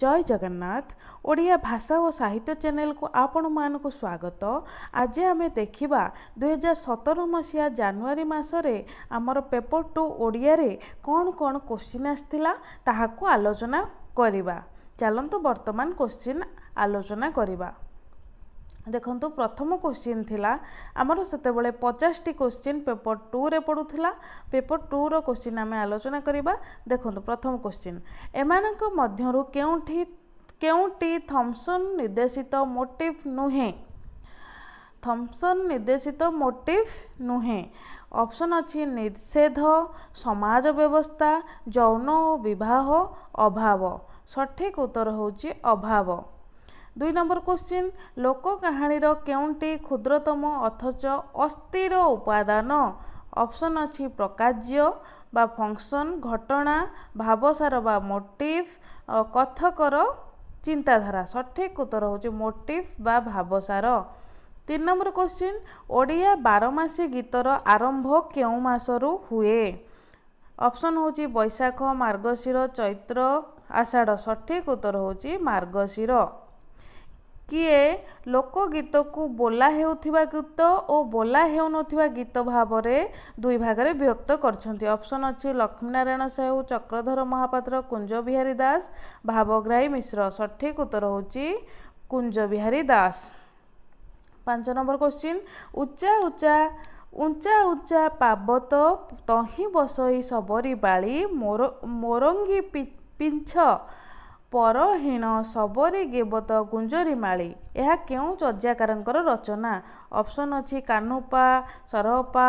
জয় জগন্নাଥ ଓଡ଼ିଆ ଭାଷା ଓ ସାହିତ୍ୟ ଚ୍ୟାନେଲକୁ ଆପଣମାନଙ୍କୁ ସ୍ୱାଗତ ଆଜି ଆମେ ଦେଖିବା ଦୁଇହଜାର ସତର ମସିହା ଜାନୁଆରୀ ମାସରେ ଆମର ପେପର ଟୁ ଓଡ଼ିଆରେ କ'ଣ କ'ଣ କୋଶ୍ଚିନ୍ ଆସିଥିଲା ତାହାକୁ ଆଲୋଚନା କରିବା ଚାଲନ୍ତୁ ବର୍ତ୍ତମାନ କୋଶ୍ଚିନ୍ ଆଲୋଚନା କରିବା ଦେଖନ୍ତୁ ପ୍ରଥମ କୋଶ୍ଚିନ୍ ଥିଲା ଆମର ସେତେବେଳେ ପଚାଶଟି କୋଶ୍ଚିନ୍ ପେପର୍ ଟୁରେ ପଡ଼ୁଥିଲା ପେପର୍ ଟୁର କୋଶ୍ଚିନ୍ ଆମେ ଆଲୋଚନା କରିବା ଦେଖନ୍ତୁ ପ୍ରଥମ କୋଶ୍ଚିନ୍ ଏମାନଙ୍କ ମଧ୍ୟରୁ କେଉଁଠି କେଉଁଟି ଥମ୍ସନ୍ ନିର୍ଦ୍ଦେଶିତ ମୋଟିଭ୍ ନୁହେଁ ଥମ୍ସନ୍ ନିର୍ଦ୍ଦେଶିତ ମୋଟିଭ୍ ନୁହେଁ ଅପସନ୍ ଅଛି ନିଷେଧ ସମାଜ ବ୍ୟବସ୍ଥା ଯୌନ ଓ ବିବାହ ଅଭାବ ସଠିକ୍ ଉତ୍ତର ହେଉଛି ଅଭାବ ଦୁଇ ନମ୍ବର କ୍ୱେଶ୍ଚିନ୍ ଲୋକ କାହାଣୀର କେଉଁଟି କ୍ଷୁଦ୍ରତମ ଅଥଚ ଅସ୍ଥିର ଉପାଦାନ ଅପସନ୍ ଅଛି ପ୍ରକାଶ୍ୟ ବା ଫଙ୍କସନ୍ ଘଟଣା ଭାବସାର ବା ମୋଟିଭ କଥକର ଚିନ୍ତାଧାରା ସଠିକ୍ ଉତ୍ତର ହେଉଛି ମୋଟିଭ୍ ବା ଭାବସାର ତିନି ନମ୍ବର କ୍ୱେଶ୍ଚିନ୍ ଓଡ଼ିଆ ବାରମାସୀ ଗୀତର ଆରମ୍ଭ କେଉଁ ମାସରୁ ହୁଏ ଅପସନ୍ ହେଉଛି ବୈଶାଖ ମାର୍ଗଶିର ଚୈତ୍ର ଆଷାଢ଼ ସଠିକ୍ ଉତ୍ତର ହେଉଛି ମାର୍ଗଶିର କିଏ ଲୋକଗୀତକୁ ବୋଲା ହେଉଥିବା ଗୀତ ଓ ବୋଲା ହେଉନଥିବା ଗୀତ ଭାବରେ ଦୁଇ ଭାଗରେ ବିଭକ୍ତ କରିଛନ୍ତି ଅପସନ୍ ଅଛି ଲକ୍ଷ୍ମୀନାରାୟଣ ସାହୁ ଚକ୍ରଧର ମହାପାତ୍ର କୁଞ୍ଜବିହାରୀ ଦାସ ଭାବଗ୍ରାହୀ ମିଶ୍ର ସଠିକ୍ ଉତ୍ତର ହେଉଛି କୁଞ୍ଜବିହାରୀ ଦାସ ପାଞ୍ଚ ନମ୍ବର କୋଶ୍ଚିନ୍ ଉଚ୍ଚା ଉଚ୍ଚା ଉଞ୍ଚା ଉଞ୍ଚା ପାବତ ତହିଁ ବସଇ ଶବରୀ ବାଳି ମୋର ମୋରଙ୍ଗୀ ପିଛ ପରହୀଣ ଶବରେ ଗେବତ ଗୁଞ୍ଜରିମାଳି ଏହା କେଉଁ ଚର୍ଯ୍ୟାକାରଙ୍କର ରଚନା ଅପସନ୍ ଅଛି କାନୁପା ସରହପା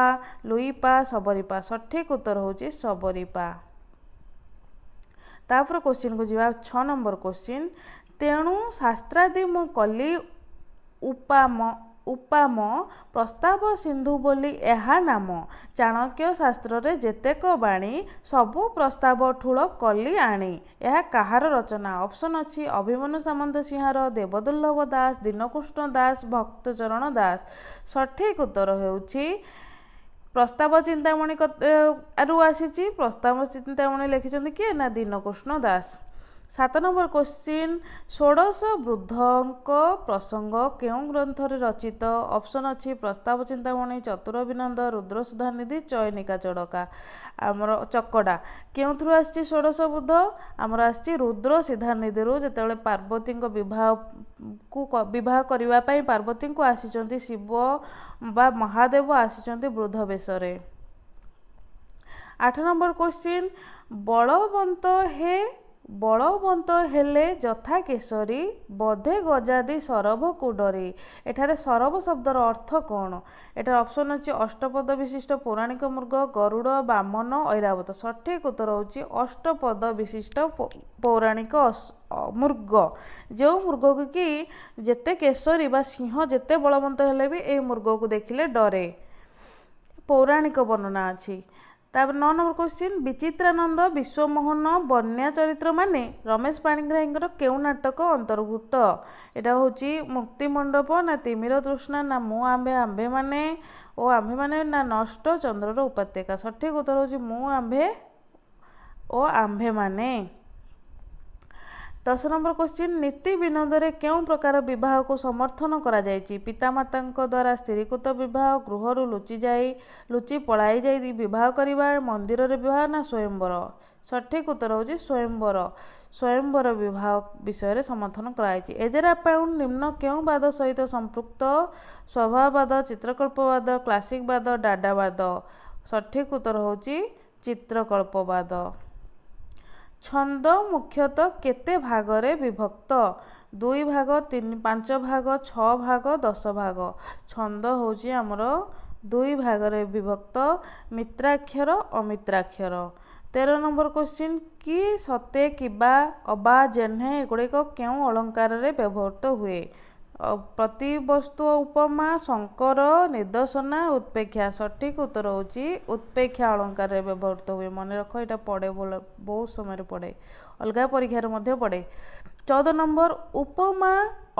ଲୁଇପା ଶବରିପା ସଠିକ ଉତ୍ତର ହେଉଛି ଶବରିପା ତାପରେ କୋଶ୍ଚିନ୍କୁ ଯିବା ଛଅ ନମ୍ବର କୋଶ୍ଚିନ୍ ତେଣୁ ଶାସ୍ତ୍ରାଦି ମୁଁ କଲି ଉପାମ ଉପାମ ପ୍ରସ୍ତାବ ସିନ୍ଧୁ ବୋଲି ଏହା ନାମ ଚାଣକ୍ୟ ଶାସ୍ତ୍ରରେ ଯେତେକ ବାଣୀ ସବୁ ପ୍ରସ୍ତାବ ଠୁଳ କଲି ଆଣି ଏହା କାହାର ରଚନା ଅପସନ୍ ଅଛି ଅଭିମନ୍ୟୁ ସାମନ୍ତ ସିଂହାର ଦେବଦୁର୍ଲଭ ଦାସ ଦୀନକୃଷ୍ଣ ଦାସ ଭକ୍ତଚରଣ ଦାସ ସଠିକ ଉତ୍ତର ହେଉଛି ପ୍ରସ୍ତାବ ଚିନ୍ତାମଣି ଆରୁ ଆସିଛି ପ୍ରସ୍ତାବ ଚିନ୍ତାମଣି ଲେଖିଛନ୍ତି କିଏ ନା ଦୀନକୃଷ୍ଣ ଦାସ ସାତ ନମ୍ବର କୋଶ୍ଚିନ୍ ଷୋଡ଼ଶ ବୃଦ୍ଧଙ୍କ ପ୍ରସଙ୍ଗ କେଉଁ ଗ୍ରନ୍ଥରେ ରଚିତ ଅପସନ୍ ଅଛି ପ୍ରସ୍ତାବ ଚିନ୍ତାମଣି ଚତୁରବିନନ୍ଦ ରୁଦ୍ରସୁଧା ନିଧି ଚୟନିକା ଚଡ଼କା ଆମର ଚକଡ଼ା କେଉଁଥିରୁ ଆସିଛି ଷୋଡ଼ଶ ବୃଦ୍ଧ ଆମର ଆସିଛି ରୁଦ୍ର ସିଧାନିଧିରୁ ଯେତେବେଳେ ପାର୍ବତୀଙ୍କ ବିବାହକୁ ବିବାହ କରିବା ପାଇଁ ପାର୍ବତୀଙ୍କୁ ଆସିଛନ୍ତି ଶିବ ବା ମହାଦେବ ଆସିଛନ୍ତି ବୃଦ୍ଧ ବେଶରେ ଆଠ ନମ୍ବର କୋଶ୍ଚିନ୍ ବଳବନ୍ତ ହେ ବଳବନ୍ତ ହେଲେ ଯଥା କେଶରୀ ବଧେ ଗଜାଦି ସରବ କୁଡରେ ଏଠାରେ ସରବ ଶବ୍ଦର ଅର୍ଥ କ'ଣ ଏଠାର ଅପସନ୍ ଅଛି ଅଷ୍ଟପଦ ବିଶିଷ୍ଟ ପୌରାଣିକ ମୃଗ ଗରୁଡ଼ ବାମନ ଐରାବତ ସଠିକ ଉତ୍ତର ହେଉଛି ଅଷ୍ଟପଦ ବିଶିଷ୍ଟ ପୌରାଣିକ ମୃଗ ଯେଉଁ ମୃଗକୁ କି ଯେତେ କେଶରୀ ବା ସିଂହ ଯେତେ ବଳବନ୍ତ ହେଲେ ବି ଏଇ ମୃଗକୁ ଦେଖିଲେ ଡରେ ପୌରାଣିକ ବର୍ଣ୍ଣନା ଅଛି ତାପରେ ନଅ ନମ୍ବର କ୍ୱେଶ୍ଚିନ୍ ବିଚିତ୍ରାନନ୍ଦ ବିଶ୍ୱମୋହନ ବନ୍ୟା ଚରିତ୍ରମାନେ ରମେଶ ପାଣିଗ୍ରାହୀଙ୍କର କେଉଁ ନାଟକ ଅନ୍ତର୍ଭୁକ୍ତ ଏଇଟା ହେଉଛି ମୁକ୍ତି ମଣ୍ଡପ ନା ତିମିର ତୃଷ୍ଣା ନା ମୁଁ ଆମ୍ଭେ ଆମ୍ଭେମାନେ ଓ ଆମ୍ଭେମାନେ ନା ନଷ୍ଟ ଚନ୍ଦ୍ରର ଉପତ୍ୟକା ସଠିକ୍ ଉତ୍ତର ହେଉଛି ମୁଁ ଆମ୍ଭେ ଓ ଆମ୍ଭେମାନେ ଦଶ ନମ୍ବର କ୍ୱେଶ୍ଚିନ୍ ନୀତି ବିନୋଦରେ କେଉଁ ପ୍ରକାର ବିବାହକୁ ସମର୍ଥନ କରାଯାଇଛି ପିତାମାତାଙ୍କ ଦ୍ୱାରା ସ୍ଥିରୀକୃତ ବିବାହ ଗୃହରୁ ଲୁଚି ଯାଇ ଲୁଚି ପଳାଇ ଯାଇ ବିବାହ କରିବା ମନ୍ଦିରରେ ବିବାହ ନା ସ୍ୱୟମ୍ବର ସଠିକ ଉତ୍ତର ହେଉଛି ସ୍ୱୟମ୍ବର ସ୍ୱୟମ୍ବର ବିବାହ ବିଷୟରେ ସମର୍ଥନ କରାଯାଇଛି ଏଜେରା ପାଉଣ୍ଡ ନିମ୍ନ କେଉଁ ବାଦ ସହିତ ସମ୍ପୃକ୍ତ ସ୍ୱଭାବବାଦ ଚିତ୍ରକଳ୍ପବାଦ କ୍ଲାସିକ୍ ବାଦ ଡାଡ଼ାବାଦ ସଠିକ ଉତ୍ତର ହେଉଛି ଚିତ୍ରକଳ୍ପବାଦ ଛନ୍ଦ ମୁଖ୍ୟତଃ କେତେ ଭାଗରେ ବିଭକ୍ତ ଦୁଇ ଭାଗ ତିନି ପାଞ୍ଚ ଭାଗ ଛଅ ଭାଗ ଦଶ ଭାଗ ଛନ୍ଦ ହେଉଛି ଆମର ଦୁଇ ଭାଗରେ ବିଭକ୍ତ ମିତ୍ରାକ୍ଷର ଅମିତ୍ରାକ୍ଷର ତେର ନମ୍ବର କୋଶ୍ଚିନ୍ କି ସତେ କିବା ଅବା ଜେହ୍ନେ ଏଗୁଡ଼ିକ କେଉଁ ଅଳଙ୍କାରରେ ବ୍ୟବହୃତ ହୁଏ ପ୍ରତି ବସ୍ତୁ ଉପମା ଶଙ୍କର ନିର୍ଦ୍ଦେଶନା ଉତ୍ପେକ୍ଷା ସଠିକ୍ ଉତ୍ତର ହେଉଛି ଉତ୍ପେକ୍ଷା ଅଳଙ୍କାରରେ ବ୍ୟବହୃତ ହୁଏ ମନେ ରଖ ଏଇଟା ପଡ଼େ ବହୁତ ସମୟରେ ପଡ଼େ ଅଲଗା ପରୀକ୍ଷାରେ ମଧ୍ୟ ପଡ଼େ ଚଉଦ ନମ୍ବର ଉପମା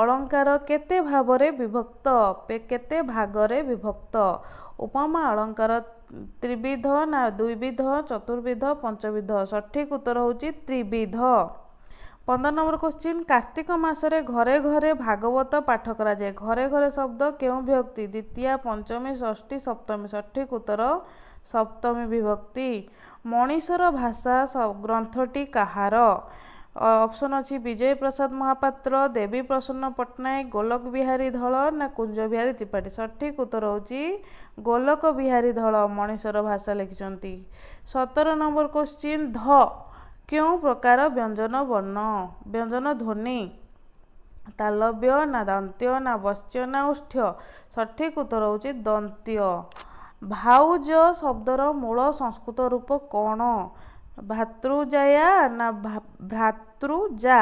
ଅଳଙ୍କାର କେତେ ଭାବରେ ବିଭକ୍ତ କେତେ ଭାଗରେ ବିଭକ୍ତ ଉପମା ଅଳଙ୍କାର ତ୍ରିବିଧ ନା ଦୁଇବିଧ ଚତୁର୍ବିଧ ପଞ୍ଚବିଧ ସଠିକ୍ ଉତ୍ତର ହେଉଛି ତ୍ରିବିଧ ପନ୍ଦର ନମ୍ବର କୋଶ୍ଚିନ୍ କାର୍ତ୍ତିକ ମାସରେ ଘରେ ଘରେ ଭାଗବତ ପାଠ କରାଯାଏ ଘରେ ଘରେ ଶବ୍ଦ କେଉଁ ବିଭକ୍ତି ଦ୍ୱିତୀୟା ପଞ୍ଚମୀ ଷଷ୍ଠୀ ସପ୍ତମୀ ସଠିକ୍ ଉତ୍ତର ସପ୍ତମୀ ବିଭକ୍ତି ମଣିଷର ଭାଷା ଗ୍ରନ୍ଥଟି କାହାର ଅପସନ୍ ଅଛି ବିଜୟ ପ୍ରସାଦ ମହାପାତ୍ର ଦେବୀ ପ୍ରସନ୍ନ ପଟ୍ଟନାୟକ ଗୋଲକ ବିହାରୀ ଧଳ ନା କୁଞ୍ଜ ବିହାରୀ ତ୍ରିପାଠୀ ସଠିକ୍ ଉତ୍ତର ହେଉଛି ଗୋଲକ ବିହାରୀ ଧଳ ମଣିଷର ଭାଷା ଲେଖିଛନ୍ତି ସତର ନମ୍ବର କୋଶ୍ଚିନ୍ ଧ କେଉଁ ପ୍ରକାର ବ୍ୟଞ୍ଜନ ବର୍ଣ୍ଣ ବ୍ୟଞ୍ଜନ ଧ୍ୱନି ତାଲବ୍ୟ ନା ଦାନ୍ତ୍ୟ ନା ବଶ୍ୟ ନା ଉଷ୍ଠ୍ୟ ସଠିକ ଉତ୍ତର ହେଉଛି ଦନ୍ତ୍ୟ ଭାଉଜ ଶବ୍ଦର ମୂଳ ସଂସ୍କୃତ ରୂପ କ'ଣ ଭାତୃଜାୟା ନା ଭ୍ରାତୃଜା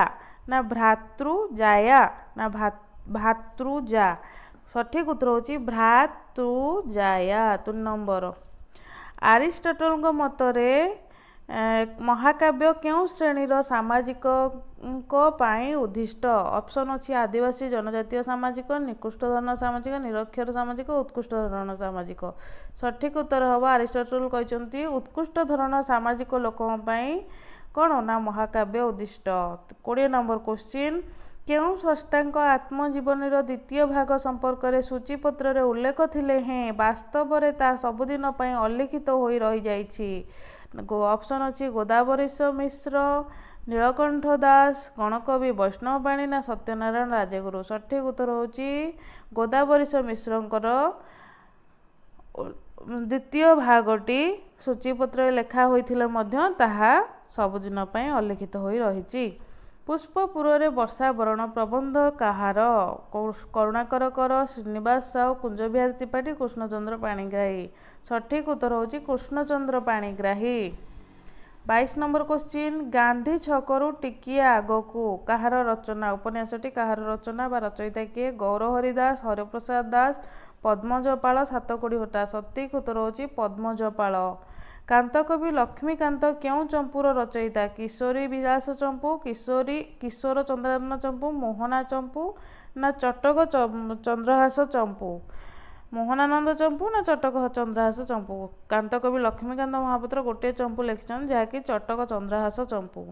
ନା ଭ୍ରାତୃଜାୟା ନା ଭାତୃଜା ସଠିକ ଉତ୍ତର ହେଉଛି ଭ୍ରାତୃଜାୟା ତିନି ନମ୍ବର ଆରିଷ୍ଟଟଲଙ୍କ ମତରେ ମହାକାବ୍ୟ କେଉଁ ଶ୍ରେଣୀର ସାମାଜିକଙ୍କ ପାଇଁ ଉଦ୍ଦିଷ୍ଟ ଅପସନ୍ ଅଛି ଆଦିବାସୀ ଜନଜାତୀୟ ସାମାଜିକ ନିକୃଷ୍ଟ ଧରଣ ସାମାଜିକ ନିରକ୍ଷର ସାମାଜିକ ଉତ୍କୃଷ୍ଟ ଧରଣ ସାମାଜିକ ସଠିକ ଉତ୍ତର ହେବ ଆରିଷ୍ଟଟଲ କହିଛନ୍ତି ଉତ୍କୃଷ୍ଟ ଧରଣ ସାମାଜିକ ଲୋକଙ୍କ ପାଇଁ କ'ଣ ନା ମହାକାବ୍ୟ ଉଦ୍ଦିଷ୍ଟ କୋଡ଼ିଏ ନମ୍ବର କୋଶ୍ଚିନ୍ କେଉଁ ସ୍ରଷ୍ଟାଙ୍କ ଆତ୍ମଜୀବନୀର ଦ୍ୱିତୀୟ ଭାଗ ସମ୍ପର୍କରେ ସୂଚୀପତ୍ରରେ ଉଲ୍ଲେଖ ଥିଲେ ହେଁ ବାସ୍ତବରେ ତାହା ସବୁଦିନ ପାଇଁ ଅଲିଖିତ ହୋଇ ରହିଯାଇଛି ଅପସନ୍ ଅଛି ଗୋଦାବରିଶ ମିଶ୍ର ନୀଳକଣ୍ଠ ଦାସ ଗଣକବି ବୈଷ୍ଣବବାଣୀ ନା ସତ୍ୟନାରାୟଣ ରାଜଗୁରୁ ସଠିକ ଉତ୍ତର ହେଉଛି ଗୋଦାବରିଶ ମିଶ୍ରଙ୍କର ଦ୍ୱିତୀୟ ଭାଗଟି ସୂଚୀପତ୍ରରେ ଲେଖା ହୋଇଥିଲେ ମଧ୍ୟ ତାହା ସବୁଦିନ ପାଇଁ ଅଲିଖିତ ହୋଇ ରହିଛି ପୁଷ୍ପପୁରରେ ବର୍ଷାବରଣ ପ୍ରବନ୍ଧ କାହାର କରୁଣାକର କର ଶ୍ରୀନିବାସ ସାହୁ କୁଞ୍ଜବିହାର ତ୍ରିପାଠୀ କୃଷ୍ଣଚନ୍ଦ୍ର ପାଣିଗ୍ରାହୀ ସଠିକ ଉତ୍ତର ହେଉଛି କୃଷ୍ଣଚନ୍ଦ୍ର ପାଣିଗ୍ରାହୀ ବାଇଶ ନମ୍ବର କୋଶ୍ଚିନ୍ ଗାନ୍ଧୀ ଛକରୁ ଟିକିଏ ଆଗକୁ କାହାର ରଚନା ଉପନ୍ୟାସଟି କାହାର ରଚନା ବା ରଚୟିତା କିଏ ଗୌର ହରି ଦାସ ହରିପ୍ରସାଦ ଦାସ ପଦ୍ମଜପାଳ କୋଡ଼ିଏ ହୋଟା ସତିକ ଉତ୍ତର ହେଉଛି ପଦ୍ମଜପାଳ କାନ୍ତକବି ଲକ୍ଷ୍ମୀକାନ୍ତ କେଉଁ ଚମ୍ପୁର ରଚୟିତା କିଶୋରୀ ବିଳାସ ଚମ୍ପୁ କିଶୋରୀ କିଶୋର ଚନ୍ଦ୍ରାନ ଚମ୍ପୁ ମୋହନା ଚମ୍ପୁ ନା ଚଟକ ଚନ୍ଦ୍ରହାସ ଚମ୍ପୁ ମୋହନାନନ୍ଦ ଚମ୍ପୁ ନା ଚଟକ ଚନ୍ଦ୍ରହାସ ଚମ୍ପୁ କାନ୍ତକବି ଲକ୍ଷ୍ମୀକାନ୍ତ ମହାପାତ୍ର ଗୋଟିଏ ଚମ୍ପୁ ଲେଖିଛନ୍ତି ଯାହାକି ଚଟକ ଚନ୍ଦ୍ରହାସ ଚମ୍ପୁ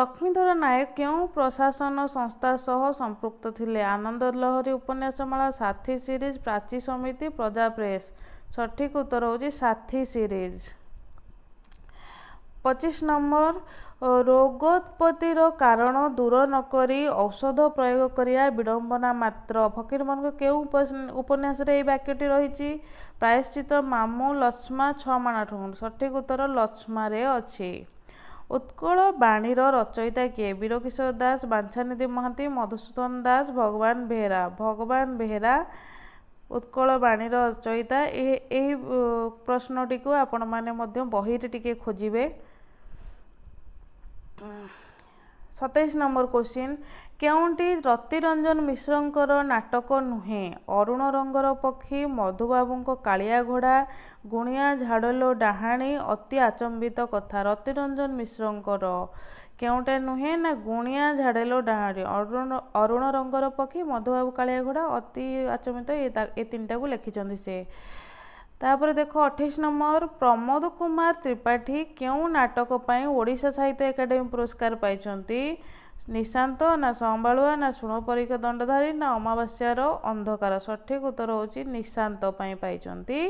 ଲକ୍ଷ୍ମୀଧର ନାୟକ କେଉଁ ପ୍ରଶାସନ ସଂସ୍ଥା ସହ ସମ୍ପୃକ୍ତ ଥିଲେ ଆନନ୍ଦ ଲହରୀ ଉପନ୍ୟାସମାଳା ସାଥୀ ସିରିଜ୍ ପ୍ରାଚୀ ସମିତି ପ୍ରଜା ପ୍ରେସ୍ ସଠିକ୍ ଉତ୍ତର ହେଉଛି ସାଥୀ ସିରିଜ୍ ପଚିଶ ନମ୍ବର ରୋଗୋତ୍ପତ୍ତିର କାରଣ ଦୂର ନକରି ଔଷଧ ପ୍ରୟୋଗ କରିବା ବିଡ଼ମ୍ବନା ମାତ୍ର ଫକୀରମୋହନଙ୍କ କେଉଁ ଉପନ୍ୟାସରେ ଏହି ବାକ୍ୟଟି ରହିଛି ପ୍ରାୟଶ୍ଚିତ ମାମୁଁ ଲକ୍ଷ୍ମା ଛଅ ମାଣ ଆଠ ଗୁଣ୍ଡ ସଠିକ ଉତ୍ତର ଲକ୍ଷ୍ମାରେ ଅଛି ଉତ୍କଳ ବାଣୀର ରଚୟିତା କିଏ ବୀରକିଶୋର ଦାସ ବାଞ୍ଛାନିଧି ମହାନ୍ତି ମଧୁସୂଦନ ଦାସ ଭଗବାନ ବେହେରା ଭଗବାନ ବେହେରା ଉତ୍କଳ ବାଣୀର ରଚୟିତା ଏହି ପ୍ରଶ୍ନଟିକୁ ଆପଣମାନେ ମଧ୍ୟ ବହିରେ ଟିକେ ଖୋଜିବେ ସତେଇଶ ନମ୍ବର କୋଶ୍ଚିନ୍ କେଉଁଟି ରତିରଞ୍ଜନ ମିଶ୍ରଙ୍କର ନାଟକ ନୁହେଁ ଅରୁଣ ରଙ୍ଗର ପକ୍ଷୀ ମଧୁବାବୁଙ୍କ କାଳିଆ ଘୋଡ଼ା ଗୁଣିଆ ଝାଡ଼ଲୋ ଡାହାଣୀ ଅତି ଆଚମ୍ବିତ କଥା ରତିରଞ୍ଜନ ମିଶ୍ରଙ୍କର କେଉଁଟେ ନୁହେଁ ନା ଗୁଣିଆ ଝାଡ଼ଲୋ ଡାହାଣୀ ଅରୁଣ ଅରୁଣ ରଙ୍ଗର ପକ୍ଷୀ ମଧୁବାବୁ କାଳିଆ ଘୋଡ଼ା ଅତି ଆଚମ୍ବିତ ଏ ତିନିଟାକୁ ଲେଖିଛନ୍ତି ସେ ତାପରେ ଦେଖ ଅଠେଇଶ ନମ୍ବର ପ୍ରମୋଦ କୁମାର ତ୍ରିପାଠୀ କେଉଁ ନାଟକ ପାଇଁ ଓଡ଼ିଶା ସାହିତ୍ୟ ଏକାଡେମୀ ପୁରସ୍କାର ପାଇଛନ୍ତି ନିଶାନ୍ତ ନା ସମ୍ବାଳୁଆ ନା ଶୁଣ ପରିକ ଦଣ୍ଡଧାରୀ ନା ଅମାବାସ୍ୟାର ଅନ୍ଧକାର ସଠିକ ଉତ୍ତର ହେଉଛି ନିଶାନ୍ତ ପାଇଁ ପାଇଛନ୍ତି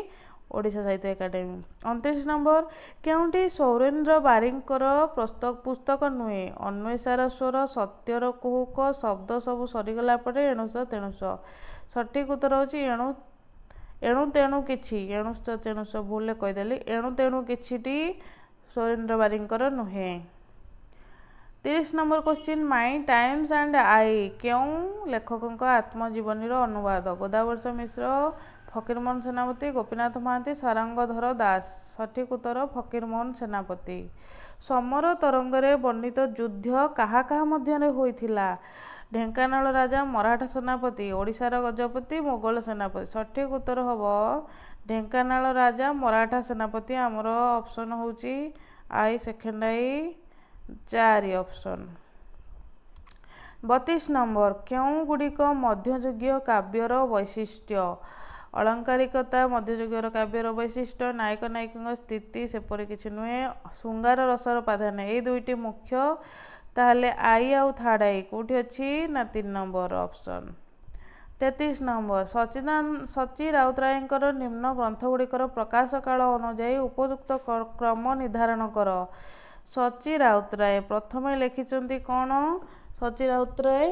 ଓଡ଼ିଶା ସାହିତ୍ୟ ଏକାଡେମୀ ଅଣତିରିଶ ନମ୍ବର କେଉଁଠି ସୌରେନ୍ଦ୍ର ବାରିଙ୍କର ପୁସ୍ତକ ନୁହେଁ ଅନ୍ୱେଷାର ସ୍ୱର ସତ୍ୟର କୁହୁକ ଶବ୍ଦ ସବୁ ସରିଗଲା ପରେ ଏଣୁଶ ତେଣୁଶ ସଠିକ ଉତ୍ତର ହେଉଛି ଏଣୁ ଏଣୁ ତେଣୁ କିଛି ଏଣୁ ତେଣୁ ସବୁ ଭୁଲରେ କହିଦେଲି ଏଣୁ ତେଣୁ କିଛିଟି ସୁରେନ୍ଦ୍ର ବାରିଙ୍କର ନୁହେଁ ତିରିଶ ନମ୍ବର କ୍ୱେଶ୍ଚିନ୍ ମାଇଁ ଟାଇମ୍ସ ଆଣ୍ଡ ଆଇ କେଉଁ ଲେଖକଙ୍କ ଆତ୍ମଜୀବନୀର ଅନୁବାଦ ଗୋଦାବର୍ଷ ମିଶ୍ର ଫକୀରମୋହନ ସେନାପତି ଗୋପୀନାଥ ମହାନ୍ତି ସାରଙ୍ଗଧର ଦାସ ସଠିକ ଉତ୍ତର ଫକୀରମୋହନ ସେନାପତି ସମର ତରଙ୍ଗରେ ବର୍ଣ୍ଣିତ ଯୁଦ୍ଧ କାହା କାହା ମଧ୍ୟରେ ହୋଇଥିଲା ଢେଙ୍କାନାଳ ରାଜା ମରାଠା ସେନାପତି ଓଡ଼ିଶାର ଗଜପତି ମୋଗଲ ସେନାପତି ସଠିକ ଉତ୍ତର ହେବ ଢେଙ୍କାନାଳ ରାଜା ମରାଠା ସେନାପତି ଆମର ଅପସନ୍ ହେଉଛି ଆଇ ସେକେଣ୍ଡ ଆଇ ଚାରି ଅପସନ୍ ବତିଶ ନମ୍ବର କେଉଁଗୁଡ଼ିକ ମଧ୍ୟଯୁଗୀୟ କାବ୍ୟର ବୈଶିଷ୍ଟ୍ୟ ଅଳଙ୍କାରିକତା ମଧ୍ୟଯୁଗୀୟର କାବ୍ୟର ବୈଶିଷ୍ଟ୍ୟ ନାୟକ ନାୟିକାଙ୍କ ସ୍ଥିତି ସେପରି କିଛି ନୁହେଁ ଶୃଙ୍ଗାର ରସର ପ୍ରାଧାନ୍ୟ ଏଇ ଦୁଇଟି ମୁଖ୍ୟ ତାହେଲେ ଆଇ ଆଉ ଥାର୍ଡ଼ ଆଇ କେଉଁଠି ଅଛି ନା ତିନି ନମ୍ବର ଅପସନ୍ ତେତିଶ ନମ୍ବର ସଚିଦାନ ସଚି ରାଉତରାୟଙ୍କର ନିମ୍ନ ଗ୍ରନ୍ଥ ଗୁଡ଼ିକର ପ୍ରକାଶ କାଳ ଅନୁଯାୟୀ ଉପଯୁକ୍ତ କ୍ରମ ନିର୍ଦ୍ଧାରଣ କର ସଚି ରାଉତରାୟ ପ୍ରଥମେ ଲେଖିଛନ୍ତି କ'ଣ ସଚି ରାଉତରାୟ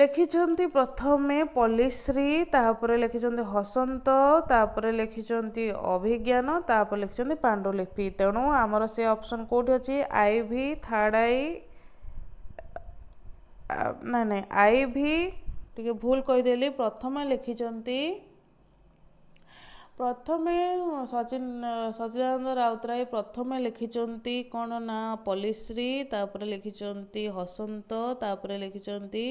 ଲେଖିଛନ୍ତି ପ୍ରଥମେ ପଲ୍ଲୀଶ୍ରୀ ତାପରେ ଲେଖିଛନ୍ତି ହସନ୍ତ ତାପରେ ଲେଖିଛନ୍ତି ଅଭିଜ୍ଞାନ ତାପରେ ଲେଖିଛନ୍ତି ପାଣ୍ଡୁଲିପି ତେଣୁ ଆମର ସେ ଅପସନ୍ କେଉଁଠି ଅଛି ଆଇ ଭି ଥାର୍ଡ଼ ଆଇ ନାଇଁ ନାଇଁ ଆଇ ଭି ଟିକେ ଭୁଲ କହିଦେଲି ପ୍ରଥମେ ଲେଖିଛନ୍ତି ପ୍ରଥମେ ସଚିନ ସଚିଦାନନ୍ଦ ରାଉତରାୟ ପ୍ରଥମେ ଲେଖିଛନ୍ତି କ'ଣ ନା ପଲ୍ଲୀଶ୍ରୀ ତାପରେ ଲେଖିଛନ୍ତି ହସନ୍ତ ତାପରେ ଲେଖିଛନ୍ତି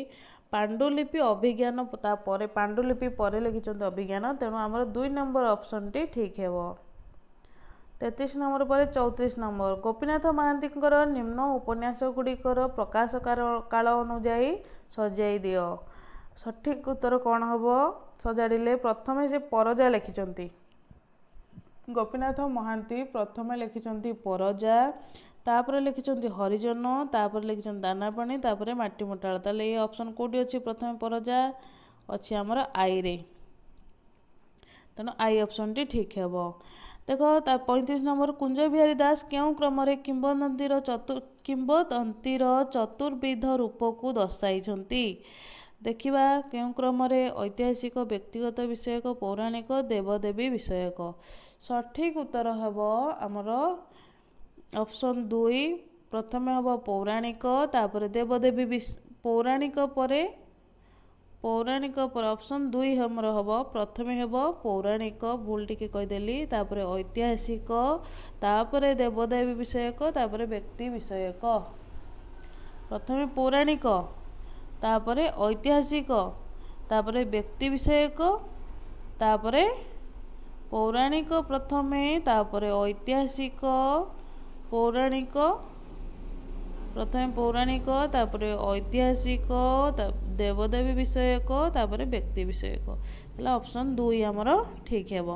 ପାଣ୍ଡୁଲିପି ଅଭିଜ୍ଞାନ ତାପରେ ପାଣ୍ଡୁଲିପି ପରେ ଲେଖିଛନ୍ତି ଅଭିଜ୍ଞାନ ତେଣୁ ଆମର ଦୁଇ ନମ୍ବର ଅପସନ୍ଟି ଠିକ୍ ହେବ ତେତିଶ ନମ୍ବର ପରେ ଚଉତିରିଶ ନମ୍ବର ଗୋପୀନାଥ ମହାନ୍ତିଙ୍କର ନିମ୍ନ ଉପନ୍ୟାସ ଗୁଡ଼ିକର ପ୍ରକାଶ କାଳ ଅନୁଯାୟୀ ସଜାଇ ଦିଅ ସଠିକ ଉତ୍ତର କ'ଣ ହେବ ସଜାଡ଼ିଲେ ପ୍ରଥମେ ସେ ପରଜା ଲେଖିଛନ୍ତି ଗୋପୀନାଥ ମହାନ୍ତି ପ୍ରଥମେ ଲେଖିଛନ୍ତି ପରଜା ତାପରେ ଲେଖିଛନ୍ତି ହରିଜନ ତାପରେ ଲେଖିଛନ୍ତି ଦାନାପାଣି ତାପରେ ମାଟି ମୋଟାଳ ତାହେଲେ ଏଇ ଅପସନ୍ କେଉଁଠି ଅଛି ପ୍ରଥମେ ପରଜା ଅଛି ଆମର ଆଇରେ ତେଣୁ ଆଇ ଅପସନ୍ଟି ଠିକ୍ ହେବ ଦେଖ ତା ପଇଁତିରିଶ ନମ୍ବର କୁଞ୍ଜ ବିହାରୀ ଦାସ କେଉଁ କ୍ରମରେ କିମ୍ବଦନ୍ତୀର ଚତୁର୍ କିମ୍ବଦନ୍ତୀର ଚତୁର୍ବିଧ ରୂପକୁ ଦର୍ଶାଇଛନ୍ତି ଦେଖିବା କେଉଁ କ୍ରମରେ ଐତିହାସିକ ବ୍ୟକ୍ତିଗତ ବିଷୟକ ପୌରାଣିକ ଦେବଦେବୀ ବିଷୟକ ସଠିକ୍ ଉତ୍ତର ହେବ ଆମର ଅପସନ୍ ଦୁଇ ପ୍ରଥମେ ହେବ ପୌରାଣିକ ତାପରେ ଦେବଦେବୀ ବି ପୌରାଣିକ ପରେ ପୌରାଣିକ ପରେ ଅପସନ୍ ଦୁଇ ଆମର ହେବ ପ୍ରଥମେ ହେବ ପୌରାଣିକ ଭୁଲ ଟିକେ କହିଦେଲି ତାପରେ ଐତିହାସିକ ତାପରେ ଦେବଦେବୀ ବିଷୟକ ତାପରେ ବ୍ୟକ୍ତି ବିଷୟକ ପ୍ରଥମେ ପୌରାଣିକ ତାପରେ ଐତିହାସିକ ତାପରେ ବ୍ୟକ୍ତି ବିଷୟକ ତାପରେ ପୌରାଣିକ ପ୍ରଥମେ ତାପରେ ଐତିହାସିକ ପୌରାଣିକ ପ୍ରଥମେ ପୌରାଣିକ ତାପରେ ଐତିହାସିକ ଦେବଦେବୀ ବିଷୟକ ତାପରେ ବ୍ୟକ୍ତି ବିଷୟକ ହେଲେ ଅପସନ୍ ଦୁଇ ଆମର ଠିକ୍ ହେବ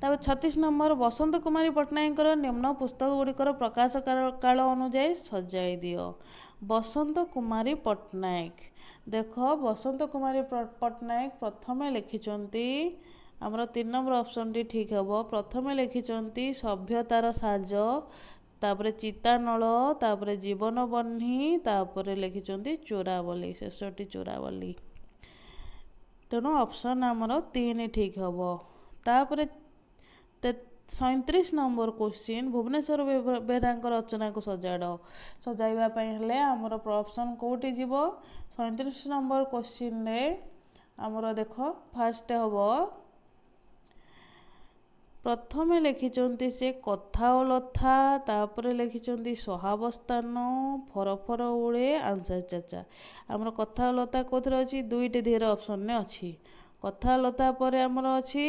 ତାପରେ ଛତିଶ ନମ୍ବର ବସନ୍ତ କୁମାରୀ ପଟ୍ଟନାୟକଙ୍କର ନିମ୍ନ ପୁସ୍ତକ ଗୁଡ଼ିକର ପ୍ରକାଶ କାଳ ଅନୁଯାୟୀ ସଜାଇ ଦିଅ ବସନ୍ତ କୁମାରୀ ପଟ୍ଟନାୟକ ଦେଖ ବସନ୍ତ କୁମାରୀ ପଟ୍ଟନାୟକ ପ୍ରଥମେ ଲେଖିଛନ୍ତି ଆମର ତିନି ନମ୍ବର ଅପସନ୍ଟି ଠିକ୍ ହେବ ପ୍ରଥମେ ଲେଖିଛନ୍ତି ସଭ୍ୟତାର ସାଜ ତାପରେ ଚିତାନଳ ତାପରେ ଜୀବନ ବହ୍ନି ତାପରେ ଲେଖିଛନ୍ତି ଚୋରାବଲି ଶେଷଟି ଚୋରାବଲି ତେଣୁ ଅପସନ୍ ଆମର ତିନି ଠିକ୍ ହେବ ତାପରେ ସଇଁତିରିଶ ନମ୍ବର କୋଶ୍ଚିନ୍ ଭୁବନେଶ୍ୱର ବେହେରାଙ୍କ ରଚନାକୁ ସଜାଡ଼ ସଜାଇବା ପାଇଁ ହେଲେ ଆମର ଅପସନ୍ କେଉଁଠି ଯିବ ସଇଁତିରିଶ ନମ୍ବର କୋଶ୍ଚିନ୍ରେ ଆମର ଦେଖ ଫାଷ୍ଟ ହେବ ପ୍ରଥମେ ଲେଖିଛନ୍ତି ସେ କଥା ଓ ଲଥା ତାପରେ ଲେଖିଛନ୍ତି ସହାବସ୍ଥାନ ଫରଫର ଉଳେ ଆନ୍ସର ଚାଚା ଆମର କଥା ଓ ଲତା କେଉଁଥିରେ ଅଛି ଦୁଇଟି ଦେହର ଅପସନରେ ଅଛି କଥା ଓ ଲତା ପରେ ଆମର ଅଛି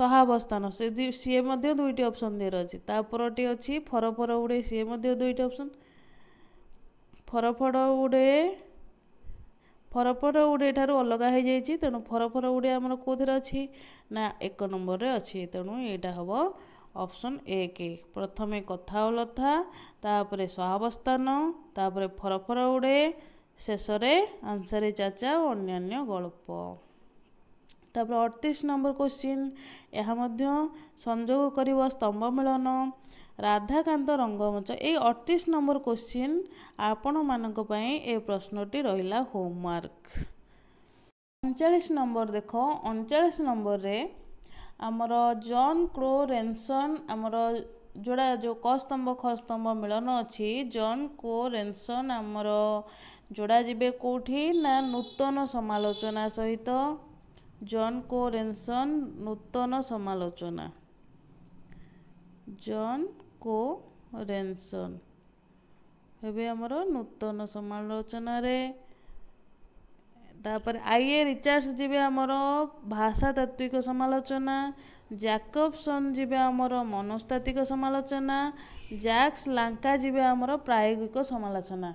ସହାବସ୍ଥାନ ସେ ସିଏ ମଧ୍ୟ ଦୁଇଟି ଅପସନ୍ ଧୀର ଅଛି ତାପରଟି ଅଛି ଫରଫର ଉଡ଼େ ସିଏ ମଧ୍ୟ ଦୁଇଟି ଅପସନ ଫରଫଡ଼ ଉଡ଼େ ଫରଫର ଓଡ଼ିଆ ଠାରୁ ଅଲଗା ହେଇଯାଇଛି ତେଣୁ ଫରଫର ଓଡ଼ିଆ ଆମର କେଉଁଥିରେ ଅଛି ନା ଏକ ନମ୍ବରରେ ଅଛି ତେଣୁ ଏଇଟା ହେବ ଅପସନ୍ ଏକ ପ୍ରଥମେ କଥା ଓ ଓଲଥା ତାପରେ ସହାବସ୍ଥାନ ତାପରେ ଫରଫର ଉଡ଼େ ଶେଷରେ ଆନ୍ସରେ ଚାଚା ଓ ଅନ୍ୟାନ୍ୟ ଗଳ୍ପ ତାପରେ ଅଠତିରିଶ ନମ୍ବର କୋଶ୍ଚିନ୍ ଏହା ମଧ୍ୟ ସଂଯୋଗ କରିବ ସ୍ତମ୍ଭ ମିଳନ ରାଧାକାନ୍ତ ରଙ୍ଗମଞ୍ଚ ଏଇ ଅଠତିରିଶ ନମ୍ବର କୋଶ୍ଚିନ୍ ଆପଣମାନଙ୍କ ପାଇଁ ଏ ପ୍ରଶ୍ନଟି ରହିଲା ହୋମୱାର୍କ ଅଣଚାଳିଶ ନମ୍ବର ଦେଖ ଅଣଚାଳିଶ ନମ୍ବରରେ ଆମର ଜନ୍ କ୍ରୋ ରେନସନ୍ ଆମର ଯେଉଁଟା ଯେଉଁ କ ସ୍ତମ୍ଭ ଖ ସ୍ତମ୍ଭ ମିଳନ ଅଛି ଜନ୍ କୋ ରେନସନ୍ ଆମର ଯୋଡ଼ାଯିବେ କେଉଁଠି ନା ନୂତନ ସମାଲୋଚନା ସହିତ ଜନ୍ କୋ ରେନସନ୍ ନୂତନ ସମାଲୋଚନା ଜନ୍ କୋରେନସନ୍ ଏବେ ଆମର ନୂତନ ସମାଲୋଚନାରେ ତାପରେ ଆଇଏ ରିଚାର୍ଡସ୍ ଯିବେ ଆମର ଭାଷାତାତ୍ତ୍ୱିକ ସମାଲୋଚନା ଜ୍ୟାକବସନ୍ ଯିବେ ଆମର ମନସ୍ତାତ୍ତ୍ୱିକ ସମାଲୋଚନା ଜ୍ୟାକ୍ସ ଲାଙ୍କା ଯିବେ ଆମର ପ୍ରାୟୋଗିକ ସମାଲୋଚନା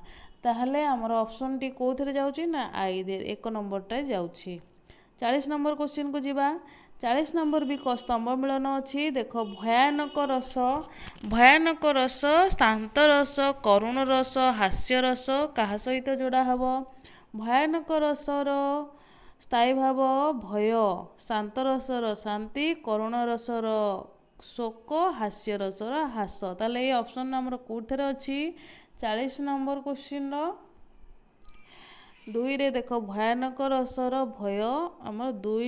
ତାହେଲେ ଆମର ଅପସନ୍ଟି କେଉଁଥିରେ ଯାଉଛି ନା ଆଇରେ ଏକ ନମ୍ବରଟାରେ ଯାଉଛି ଚାଳିଶ ନମ୍ବର କୋଶ୍ଚିନ୍କୁ ଯିବା ଚାଳିଶ ନମ୍ବର ବି ସ୍ତମ୍ଭ ମିଳନ ଅଛି ଦେଖ ଭୟାନକ ରସ ଭୟାନକ ରସ ସ୍ଥାନ୍ତ ରସ କରୁଣ ରସ ହାସ୍ୟ ରସ କାହା ସହିତ ଯୋଡ଼ା ହେବ ଭୟାନକ ରସର ସ୍ଥାୟୀ ଭାବ ଭୟ ଶାନ୍ତ ରସର ଶାନ୍ତି କରୁଣ ରସର ଶୋକ ହାସ୍ୟ ରସର ହାସ ତାହେଲେ ଏଇ ଅପସନ୍ ଆମର କେଉଁଥିରେ ଅଛି ଚାଳିଶ ନମ୍ବର କୋଶ୍ଚିନ୍ର ଦୁଇରେ ଦେଖ ଭୟାନକ ରସର ଭୟ ଆମର ଦୁଇ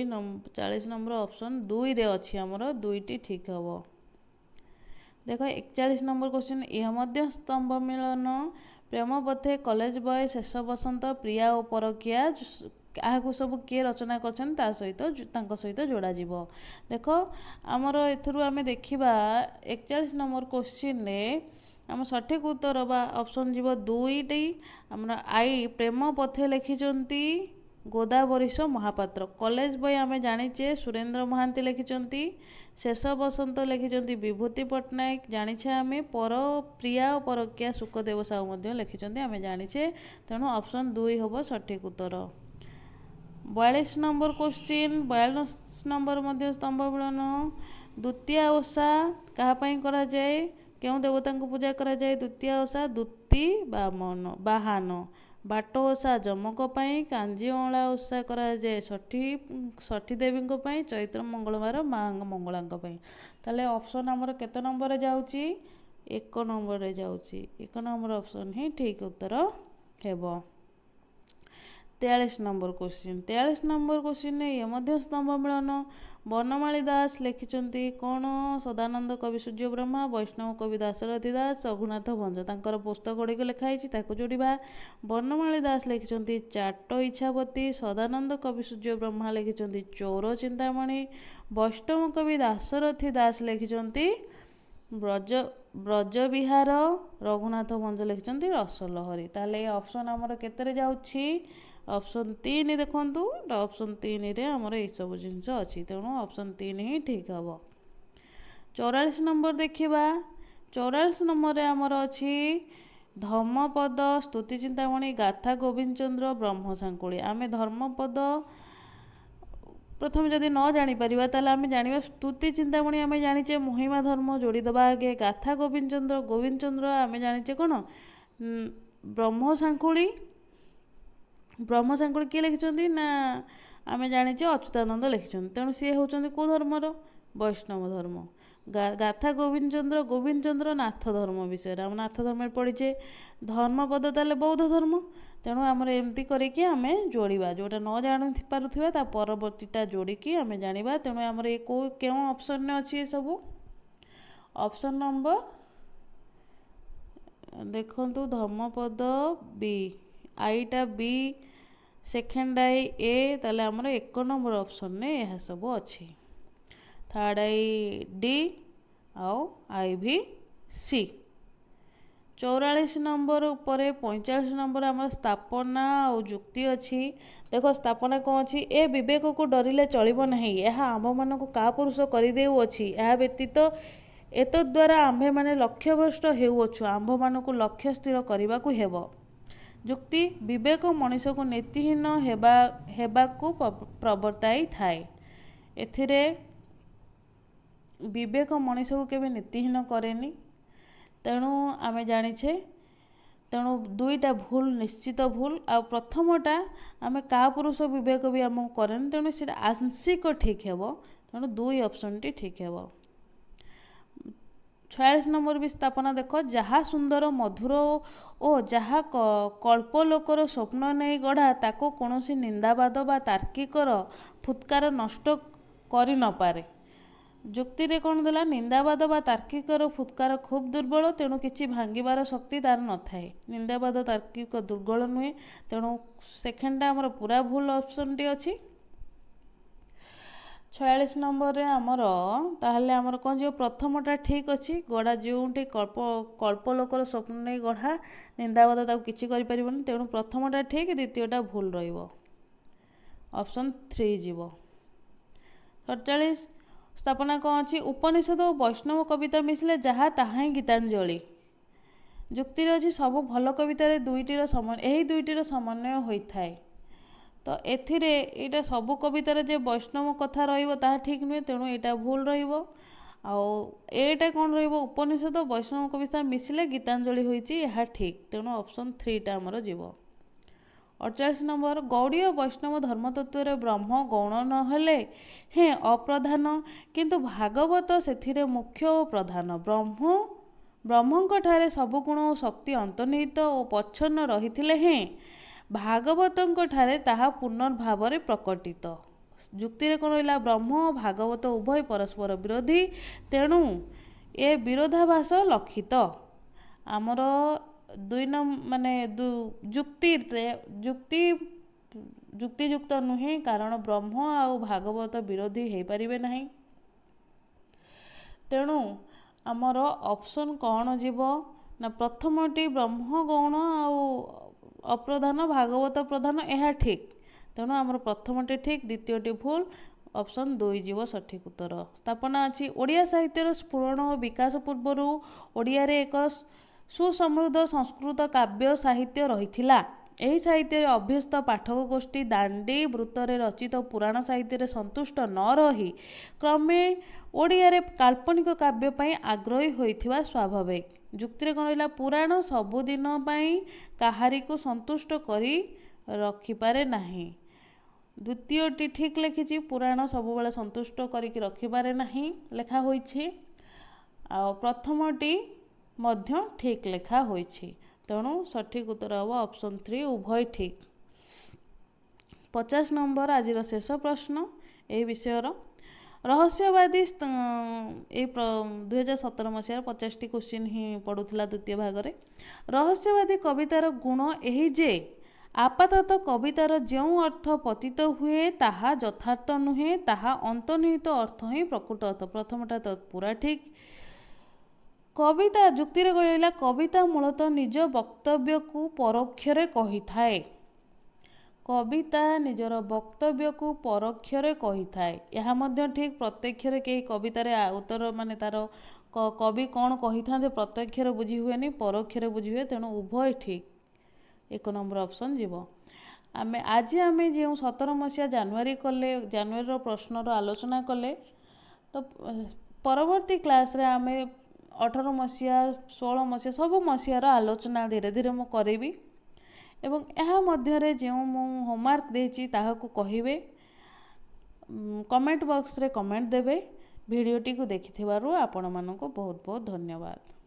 ଚାଳିଶ ନମ୍ବର ଅପସନ୍ ଦୁଇରେ ଅଛି ଆମର ଦୁଇଟି ଠିକ୍ ହେବ ଦେଖ ଏକଚାଳିଶ ନମ୍ବର କୋଶ୍ଚିନ୍ ଏହା ମଧ୍ୟ ସ୍ତମ୍ଭ ମିଳନ ପ୍ରେମ ପଥେ କଲେଜ ବୟ ଶେଷ ବସନ୍ତ ପ୍ରିୟା ଓ ପରକିଆ କାହାକୁ ସବୁ କିଏ ରଚନା କରିଛନ୍ତି ତା ସହିତ ତାଙ୍କ ସହିତ ଯୋଡ଼ାଯିବ ଦେଖ ଆମର ଏଥିରୁ ଆମେ ଦେଖିବା ଏକଚାଳିଶ ନମ୍ବର କୋଶ୍ଚିନ୍ରେ আমার সঠিক উত্তর বা অপশন যাব দুইটি আমরা আই প্রেম পথে লিখিছেন গোদাবরীশ মহাপাত্র কলেজ বই আমি জানিছে সুরেন্দ্র মহান্তি লিখিছেন শেষ বসন্ত লিখিছেন বিভূতি পট্টনাক জানিছে আমি পর প্রিয়া ও পরকিয়া সুখদেব সাহু মধ্যে লিখিছেন আমি জানিছে তেণু অপশন দুই হব সঠিক উত্তর বয়াল্লিশ নম্বর কোশ্চিন বয়াল্লিশ নম্বর মধ্যে স্তম্ভ মিলন দ্বিতীয় ওষা কাহা করা যায় କେଉଁ ଦେବତାଙ୍କୁ ପୂଜା କରାଯାଏ ଦ୍ୱିତୀୟ ଓଷା ଦୂତି ବାମନ ବାହାନ ବାଟ ଓଷା ଯମକ ପାଇଁ କାଞ୍ଜି ଅଁଳା ଓଷା କରାଯାଏ ଷଠୀ ଷଠୀ ଦେବୀଙ୍କ ପାଇଁ ଚୈତ୍ର ମଙ୍ଗଳବାର ମାଆଙ୍କ ମଙ୍ଗଳାଙ୍କ ପାଇଁ ତାହେଲେ ଅପସନ୍ ଆମର କେତେ ନମ୍ବରରେ ଯାଉଛି ଏକ ନମ୍ବରରେ ଯାଉଛି ଏକ ନମ୍ବର ଅପସନ୍ ହିଁ ଠିକ୍ ଉତ୍ତର ହେବ ତେୟାଳିଶ ନମ୍ବର କୋଶ୍ଚିନ୍ ତେୟାଳିଶ ନମ୍ବର କୋଶ୍ଚିନ୍ ଇଏ ମଧ୍ୟ ସ୍ତମ୍ଭ ମିଳନ ବର୍ଣ୍ଣମାଳୀ ଦାସ ଲେଖିଛନ୍ତି କ'ଣ ସଦାନନ୍ଦ କବି ସୂର୍ଯ୍ୟବ୍ରହ୍ମା ବୈଷ୍ଣବ କବି ଦାସରଥି ଦାସ ରଘୁନାଥ ଭଞ୍ଜ ତାଙ୍କର ପୁସ୍ତକ ଗୁଡ଼ିକ ଲେଖା ହେଇଛି ତାକୁ ଯୋଡ଼ିବା ବର୍ଣ୍ଣମାଳୀ ଦାସ ଲେଖିଛନ୍ତି ଚାଟ ଇଚ୍ଛାପତୀ ସଦାନନ୍ଦ କବି ସୂର୍ଯ୍ୟବ୍ରହ୍ମା ଲେଖିଛନ୍ତି ଚୋର ଚିନ୍ତାମଣି ବୈଷ୍ଣବ କବି ଦାସରଥି ଦାସ ଲେଖିଛନ୍ତି ବ୍ରଜ ବ୍ରଜ ବିହାର ରଘୁନାଥ ଭଞ୍ଜ ଲେଖିଛନ୍ତି ରସଲହରି ତାହେଲେ ଏ ଅପସନ୍ ଆମର କେତେରେ ଯାଉଛି ଅପସନ ତିନି ଦେଖନ୍ତୁ ଅପସନ୍ ତିନିରେ ଆମର ଏଇସବୁ ଜିନିଷ ଅଛି ତେଣୁ ଅପସନ୍ ତିନି ହିଁ ଠିକ୍ ହେବ ଚଉରାଳିଶ ନମ୍ବର ଦେଖିବା ଚଉରାଳିଶ ନମ୍ବରରେ ଆମର ଅଛି ଧର୍ମପଦ ସ୍ତୁତି ଚିନ୍ତାମଣି ଗାଥା ଗୋବିନ୍ଦ ଗୋବିନ୍ଦଚନ୍ଦ୍ର ବ୍ରହ୍ମଶାଙ୍କୁଳି ଆମେ ଧର୍ମପଦ ପ୍ରଥମେ ଯଦି ନ ଜାଣିପାରିବା ତାହେଲେ ଆମେ ଜାଣିବା ସ୍ତୁତି ଚିନ୍ତାମଣି ଆମେ ଜାଣିଛେ ମହିମା ଧର୍ମ ଯୋଡ଼ିଦେବା ଆଗେ ଗାଥା ଗୋବିନ୍ଦ ଚନ୍ଦ୍ର ଗୋବିନ୍ଦ ଚନ୍ଦ୍ର ଆମେ ଜାଣିଛେ କ'ଣ ବ୍ରହ୍ମଶାଙ୍କୁଳି ବ୍ରହ୍ମଶାଙ୍କୁଳି କିଏ ଲେଖିଛନ୍ତି ନା ଆମେ ଜାଣିଛେ ଅଚ୍ୟୁତାନନ୍ଦ ଲେଖିଛନ୍ତି ତେଣୁ ସିଏ ହେଉଛନ୍ତି କେଉଁ ଧର୍ମର ବୈଷ୍ଣବ ଧର୍ମ গাথা গোবিন্দচন্দ্র গোবিন্দচন্দ্র নাথ ধর্ম বিষয়ে আমার নাথ ধর্মের পড়িছে ধর্মপদ তাহলে বৌদ্ধ ধর্ম তেমন আমার এমতি করিকি আমি যোড়া যেটা ন জাঁপারুথা তা পরবর্তীটা যোড়িকি আমি জাঁয়া তেমন আমার এ কেউ কেউ অপসন অছি এসবু অপসন নম্বর ଦେଖନ୍ତୁ ଧର୍ମପଦ ବି ଆଇଟା ବି ସେକେଣ୍ଡ ଆଇ ଏ ତାହେଲେ ଆମର ଏକ ନମ୍ବର ଅପସନରେ এ ସବୁ ଅଛି ଥାର୍ଡ଼ ଆଇ ଡି ଆଉ ଆଇ ଭି ସି ଚଉରାଳିଶ ନମ୍ବର ଉପରେ ପଇଁଚାଳିଶ ନମ୍ବର ଆମର ସ୍ଥାପନା ଆଉ ଯୁକ୍ତି ଅଛି ଦେଖ ସ୍ଥାପନା କ'ଣ ଅଛି ଏ ବିବେକକୁ ଡରିଲେ ଚଳିବ ନାହିଁ ଏହା ଆମ୍ଭମାନଙ୍କୁ କାହା ପୁରୁଷ କରିଦେଉଅଛି ଏହା ବ୍ୟତୀତ ଏତଦ୍ୱାରା ଆମ୍ଭେମାନେ ଲକ୍ଷ୍ୟଭ୍ରଷ୍ଟ ହେଉଅଛୁ ଆମ୍ଭମାନଙ୍କୁ ଲକ୍ଷ୍ୟ ସ୍ଥିର କରିବାକୁ ହେବ ଯୁକ୍ତି ବିବେକ ମଣିଷକୁ ନୀତିହୀନ ହେବା ହେବାକୁ ପ୍ରବର୍ତ୍ତାଇ ଥାଏ ଏଥିରେ ବିବେକ ମଣିଷକୁ କେବେ ନୀତିହୀନ କରେନି ତେଣୁ ଆମେ ଜାଣିଛେ ତେଣୁ ଦୁଇଟା ଭୁଲ ନିଶ୍ଚିତ ଭୁଲ ଆଉ ପ୍ରଥମଟା ଆମେ କାହା ପୁରୁଷ ବିବେକ ବି ଆମକୁ କରେନି ତେଣୁ ସେଇଟା ଆଂଶିକ ଠିକ୍ ହେବ ତେଣୁ ଦୁଇ ଅପସନ୍ଟି ଠିକ୍ ହେବ ଛୟାଳିଶ ନମ୍ବର ବିସ୍ଥାପନା ଦେଖ ଯାହା ସୁନ୍ଦର ମଧୁର ଓ ଯାହା କଳ୍ପଲୋକର ସ୍ୱପ୍ନ ନେଇ ଗଢ଼ା ତାକୁ କୌଣସି ନିନ୍ଦାବାଦ ବା ତାର୍କିକର ଫୁତ୍କାର ନଷ୍ଟ କରିନପାରେ ଯୁକ୍ତିରେ କ'ଣ ଦେଲା ନିନ୍ଦାବାଦ ବା ତାର୍କିକର ଫୁତ୍କାର ଖୁବ୍ ଦୁର୍ବଳ ତେଣୁ କିଛି ଭାଙ୍ଗିବାର ଶକ୍ତି ତା'ର ନଥାଏ ନିନ୍ଦାବାଦ ତାର୍କିକ ଦୁର୍ବଳ ନୁହେଁ ତେଣୁ ସେକେଣ୍ଡଟା ଆମର ପୁରା ଭୁଲ ଅପସନ୍ଟି ଅଛି ଛୟାଳିଶ ନମ୍ବରରେ ଆମର ତାହେଲେ ଆମର କ'ଣ ଯିବ ପ୍ରଥମଟା ଠିକ୍ ଅଛି ଗଢ଼ା ଯେଉଁଠି କଳ୍ପ କଳ୍ପ ଲୋକର ସ୍ୱପ୍ନ ନେଇ ଗଢ଼ା ନିନ୍ଦାବାଦ ତାକୁ କିଛି କରିପାରିବନି ତେଣୁ ପ୍ରଥମଟା ଠିକ୍ ଦ୍ୱିତୀୟଟା ଭୁଲ ରହିବ ଅପସନ୍ ଥ୍ରୀ ଯିବ ସତଚାଳିଶ ସ୍ଥାପନା କ'ଣ ଅଛି ଉପନିଷଦ ଓ ବୈଷ୍ଣବ କବିତା ମିଶିଲେ ଯାହା ତାହା ହିଁ ଗୀତାଞ୍ଜଳି ଯୁକ୍ତିରେ ଅଛି ସବୁ ଭଲ କବିତାରେ ଦୁଇଟିର ସମନ୍ ଏହି ଦୁଇଟିର ସମନ୍ୱୟ ହୋଇଥାଏ ତ ଏଥିରେ ଏଇଟା ସବୁ କବିତାରେ ଯେ ବୈଷ୍ଣବ କଥା ରହିବ ତାହା ଠିକ୍ ନୁହେଁ ତେଣୁ ଏଇଟା ଭୁଲ ରହିବ ଆଉ ଏଇଟା କ'ଣ ରହିବ ଉପନିଷଦ ବୈଷ୍ଣବ କବିତା ମିଶିଲେ ଗୀତାଞ୍ଜଳି ହୋଇଛି ଏହା ଠିକ୍ ତେଣୁ ଅପସନ୍ ଥ୍ରୀଟା ଆମର ଯିବ ଅଠଚାଳିଶ ନମ୍ବର ଗୌଡ଼ୀୟ ବୈଷ୍ଣବ ଧର୍ମତତ୍ତ୍ୱରେ ବ୍ରହ୍ମ ଗୌଣ ନହେଲେ ହେଁ ଅପ୍ରଧାନ କିନ୍ତୁ ଭାଗବତ ସେଥିରେ ମୁଖ୍ୟ ଓ ପ୍ରଧାନ ବ୍ରହ୍ମ ବ୍ରହ୍ମଙ୍କଠାରେ ସବୁଗୁଣ ଓ ଶକ୍ତି ଅନ୍ତର୍ନିହିତ ଓ ପଚ୍ଛନ୍ନ ରହିଥିଲେ ହେଁ ଭାଗବତଙ୍କଠାରେ ତାହା ପୁନର୍ଭାବରେ ପ୍ରକଟିତ ଯୁକ୍ତିରେ କ'ଣ ରହିଲା ବ୍ରହ୍ମ ଭାଗବତ ଉଭୟ ପରସ୍ପର ବିରୋଧୀ ତେଣୁ ଏ ବିରୋଧାଭାସ ଲକ୍ଷିତ ଆମର ଦୁଇ ନମ୍ ମାନେ ଯୁକ୍ତିରେ ଯୁକ୍ତି ଯୁକ୍ତିଯୁକ୍ତ ନୁହେଁ କାରଣ ବ୍ରହ୍ମ ଆଉ ଭାଗବତ ବିରୋଧୀ ହେଇପାରିବେ ନାହିଁ ତେଣୁ ଆମର ଅପସନ୍ କ'ଣ ଯିବ ନା ପ୍ରଥମଟି ବ୍ରହ୍ମ ଗୌଣ ଆଉ ଅପ୍ରଧାନ ଭାଗବତ ପ୍ରଧାନ ଏହା ଠିକ୍ ତେଣୁ ଆମର ପ୍ରଥମଟି ଠିକ୍ ଦ୍ୱିତୀୟଟି ଭୁଲ ଅପସନ୍ ଦୁଇ ଯିବ ସଠିକ ଉତ୍ତର ସ୍ଥାପନା ଅଛି ଓଡ଼ିଆ ସାହିତ୍ୟର ସ୍ଫୁରଣ ଓ ବିକାଶ ପୂର୍ବରୁ ଓଡ଼ିଆରେ ଏକ ସୁସମୃଦ୍ଧ ସଂସ୍କୃତ କାବ୍ୟ ସାହିତ୍ୟ ରହିଥିଲା ଏହି ସାହିତ୍ୟରେ ଅଭ୍ୟସ୍ତ ପାଠକ ଗୋଷ୍ଠୀ ଦାଣ୍ଡି ବୃତ୍ତରେ ରଚିତ ପୁରାଣ ସାହିତ୍ୟରେ ସନ୍ତୁଷ୍ଟ ନ ରହି କ୍ରମେ ଓଡ଼ିଆରେ କାଳ୍ପନିକ କାବ୍ୟ ପାଇଁ ଆଗ୍ରହୀ ହୋଇଥିବା ସ୍ୱାଭାବିକ ଯୁକ୍ତିରେ କ'ଣ ରହିଲା ପୁରାଣ ସବୁଦିନ ପାଇଁ କାହାରିକୁ ସନ୍ତୁଷ୍ଟ କରି ରଖିପାରେ ନାହିଁ ଦ୍ୱିତୀୟଟି ଠିକ୍ ଲେଖିଛି ପୁରାଣ ସବୁବେଳେ ସନ୍ତୁଷ୍ଟ କରିକି ରଖିପାରେ ନାହିଁ ଲେଖା ହୋଇଛି ଆଉ ପ୍ରଥମଟି ମଧ୍ୟ ଠିକ୍ ଲେଖା ହୋଇଛି ତେଣୁ ସଠିକ୍ ଉତ୍ତର ହେବ ଅପସନ୍ ଥ୍ରୀ ଉଭୟ ଠିକ୍ ପଚାଶ ନମ୍ବର ଆଜିର ଶେଷ ପ୍ରଶ୍ନ ଏହି ବିଷୟର ରହସ୍ୟବାଦୀ ଏହି ଦୁଇହଜାର ସତର ମସିହାର ପଚାଶଟି କୋଶ୍ଚିନ୍ ହିଁ ପଡ଼ୁଥିଲା ଦ୍ୱିତୀୟ ଭାଗରେ ରହସ୍ୟବାଦୀ କବିତାର ଗୁଣ ଏହି ଯେ ଆପାତତଃ କବିତାର ଯେଉଁ ଅର୍ଥ ପତିତ ହୁଏ ତାହା ଯଥାର୍ଥ ନୁହେଁ ତାହା ଅନ୍ତର୍ନିହିତ ଅର୍ଥ ହିଁ ପ୍ରକୃତ ଅର୍ଥ ପ୍ରଥମଟା ତ ପୁରା ଠିକ୍ କବିତା ଯୁକ୍ତିରେ କହିଲା କବିତା ମୂଳତଃ ନିଜ ବକ୍ତବ୍ୟକୁ ପରୋକ୍ଷରେ କହିଥାଏ କବିତା ନିଜର ବକ୍ତବ୍ୟକୁ ପରୋକ୍ଷରେ କହିଥାଏ ଏହା ମଧ୍ୟ ଠିକ୍ ପ୍ରତ୍ୟକ୍ଷରେ କେହି କବିତାରେ ଉତ୍ତର ମାନେ ତା'ର କବି କ'ଣ କହିଥାନ୍ତେ ପ୍ରତ୍ୟକ୍ଷରେ ବୁଝି ହୁଏନି ପରୋକ୍ଷରେ ବୁଝି ହୁଏ ତେଣୁ ଉଭୟ ଠିକ୍ ଏକ ନମ୍ବର ଅପସନ୍ ଯିବ ଆମେ ଆଜି ଆମେ ଯେଉଁ ସତର ମସିହା ଜାନୁଆରୀ କଲେ ଜାନୁଆରୀର ପ୍ରଶ୍ନର ଆଲୋଚନା କଲେ ତ ପରବର୍ତ୍ତୀ କ୍ଲାସ୍ରେ ଆମେ ଅଠର ମସିହା ଷୋହଳ ମସିହା ସବୁ ମସିହାର ଆଲୋଚନା ଧୀରେ ଧୀରେ ମୁଁ କରିବି ଏବଂ ଏହା ମଧ୍ୟରେ ଯେଉଁ ମୁଁ ହୋମୱାର୍କ ଦେଇଛି ତାହାକୁ କହିବେ କମେଣ୍ଟ ବକ୍ସରେ କମେଣ୍ଟ ଦେବେ ଭିଡ଼ିଓଟିକୁ ଦେଖିଥିବାରୁ ଆପଣମାନଙ୍କୁ ବହୁତ ବହୁତ ଧନ୍ୟବାଦ